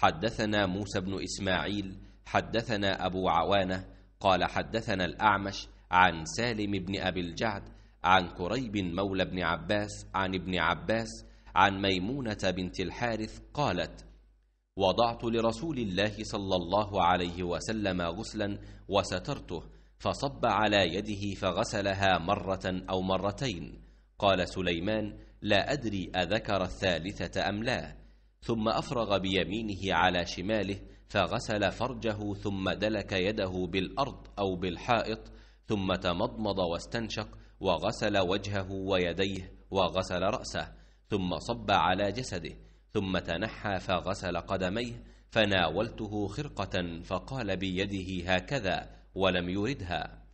حدثنا موسى بن إسماعيل حدثنا أبو عوانة قال حدثنا الأعمش عن سالم بن أبي الجعد عن كريب مولى بن عباس عن ابن عباس عن ميمونة بنت الحارث قالت وضعت لرسول الله صلى الله عليه وسلم غسلا وسترته فصب على يده فغسلها مرة أو مرتين قال سليمان لا أدري أذكر الثالثة أم لا ثم أفرغ بيمينه على شماله فغسل فرجه ثم دلك يده بالأرض أو بالحائط ثم تمضمض واستنشق وغسل وجهه ويديه وغسل رأسه ثم صب على جسده ثم تنحى فغسل قدميه فناولته خرقة فقال بيده هكذا ولم يردها